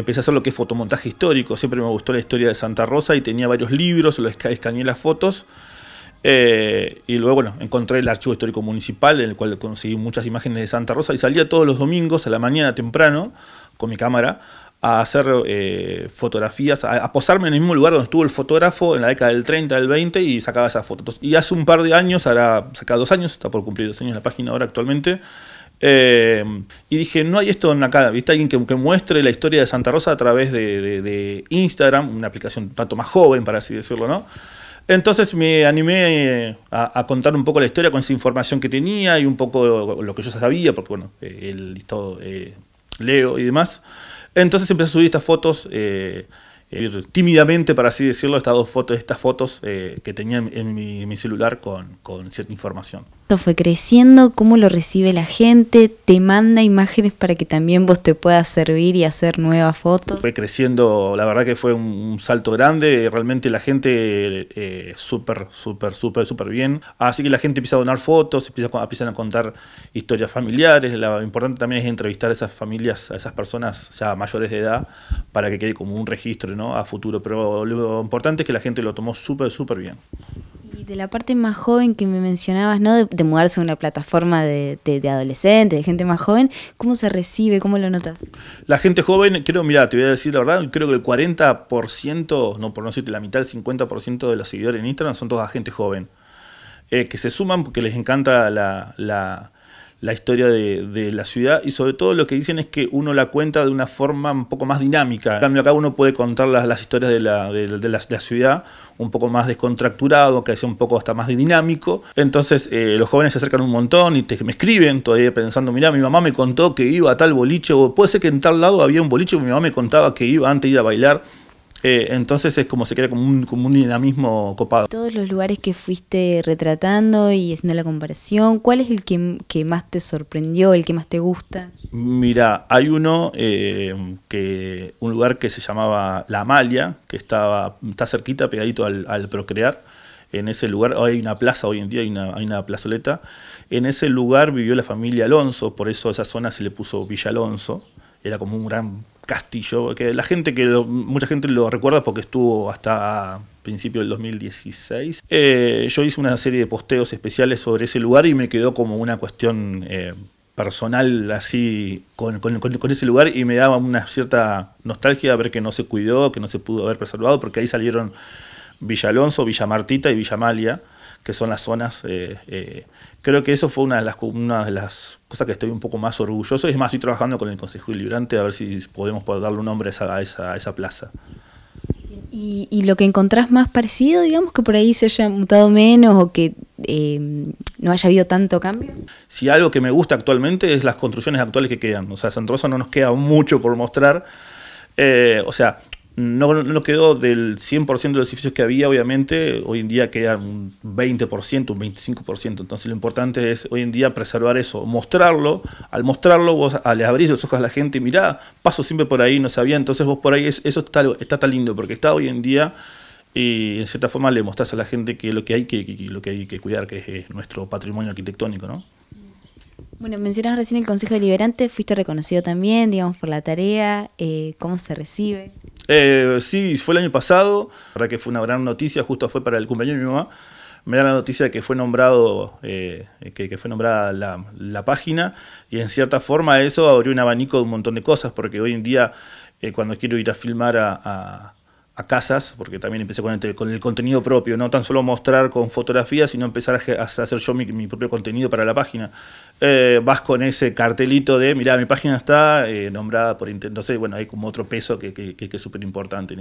empecé a hacer lo que es fotomontaje histórico. Siempre me gustó la historia de Santa Rosa y tenía varios libros, los escaneé las fotos. Eh, y luego, bueno, encontré el archivo histórico municipal, en el cual conseguí muchas imágenes de Santa Rosa y salía todos los domingos a la mañana temprano con mi cámara a hacer eh, fotografías, a, posarme en el mismo lugar donde estuvo el fotógrafo en la década del 30, del 20 y sacaba esas fotos. Y hace un par de años, ahora saca dos años, está por cumplir dos años la página ahora actualmente, Em, y dije, no hay esto en acá, ¿viste? Alguien que, que, muestre la historia de Santa Rosa a través de, de, Instagram, una aplicación tanto más joven, para así decirlo, ¿no? Entonces me animé eh, a, contar un poco la historia con esa información que tenía y un poco lo, que yo sabía, porque bueno, el eh, listado eh, leo y demás. Entonces empecé a subir estas fotos, tímidamente, para así decirlo, estas dos fotos, estas fotos que tenía en mi, mi celular con, con cierta información esto fue creciendo? ¿Cómo lo recibe la gente? ¿Te manda imágenes para que también vos te puedas servir y hacer nuevas fotos? Fue creciendo, la verdad que fue un, salto grande, realmente la gente eh, súper, súper, súper, súper bien. Así que la gente empieza a donar fotos, empieza, empiezan a contar historias familiares. Lo importante también es entrevistar a esas familias, a esas personas ya mayores de edad, para que quede como un registro ¿no? a futuro. Pero lo importante es que la gente lo tomó súper, súper bien de la parte más joven que me mencionabas, ¿no? De, mudarse a una plataforma de, de, adolescentes, de gente más joven, ¿cómo se recibe? ¿Cómo lo notas? La gente joven, creo, mira, te voy a decir la verdad, creo que el 40%, no por no decirte la mitad, el 50% de los seguidores en Instagram son toda gente joven. Eh, que se suman porque les encanta la la historia de, la ciudad y sobre todo lo que dicen es que uno la cuenta de una forma un poco más dinámica. En cambio acá uno puede contar las, historias de la, ciudad un poco más descontracturado, que es un poco hasta más dinámico. Entonces eh, los jóvenes se acercan un montón y me escriben todavía pensando, mira, mi mamá me contó que iba a tal boliche o puede ser que en tal lado había un boliche, mi mamá me contaba que iba antes a ir a bailar. Eh, entonces es como se queda como un, dinamismo copado. Todos los lugares que fuiste retratando y haciendo la comparación, ¿cuál es el que, más te sorprendió, el que más te gusta? Mira, hay uno, eh, que un lugar que se llamaba La Amalia, que estaba, está cerquita, pegadito al, Procrear. En ese lugar, hay una plaza hoy en día, hay una, hay una plazoleta. En ese lugar vivió la familia Alonso, por eso a esa zona se le puso Villa Alonso. Era como un gran Castillo, que la gente que mucha gente lo recuerda porque estuvo hasta principio del 2016. Eh, yo hice una serie de posteos especiales sobre ese lugar y me quedó como una cuestión eh, personal así con, ese lugar y me daba una cierta nostalgia ver que no se cuidó, que no se pudo haber preservado, porque ahí salieron Villa Alonso, Villa Martita y Villa que son las zonas. Eh, eh, creo que eso fue una de, las, una de las cosas que estoy un poco más orgulloso. y Es más, estoy trabajando con el Consejo Deliberante a ver si podemos poder darle un nombre a esa, plaza. ¿Y, lo que encontrás más parecido, digamos, que por ahí se haya mutado menos o que eh, no haya habido tanto cambio? Si algo que me gusta actualmente es las construcciones actuales que quedan. O sea, San no nos queda mucho por mostrar. o sea, no, quedó del 100% de los edificios que había, obviamente, hoy en día queda un 20%, un 25%. Entonces lo importante es hoy en día preservar eso, mostrarlo. Al mostrarlo, vos le abrís los ojos a la gente, y mirá, paso siempre por ahí, no sabía. Entonces vos por ahí, eso está, está tan lindo, porque está hoy en día y en cierta forma le mostrás a la gente que lo que hay que, lo que, hay que cuidar, que es, nuestro patrimonio arquitectónico, ¿no? Bueno, mencionas recién el Consejo Deliberante, fuiste reconocido también, digamos, por la tarea, eh, ¿cómo se recibe? Eh, sí, fue el año pasado, la verdad que fue una gran noticia, justo fue para el cumpleaños de mi mamá. Me da la noticia de que fue nombrado, eh, que, fue nombrada la, página, y en cierta forma eso abrió un abanico de un montón de cosas, porque hoy en día, eh, cuando quiero ir a filmar a a casas, porque también empecé con el, con el, contenido propio, no tan solo mostrar con fotografías, sino empezar a, hacer yo mi, propio contenido para la página. Eh, vas con ese cartelito de, mira mi página está eh, nombrada por no entonces, bueno, hay como otro peso que, que, que es súper importante.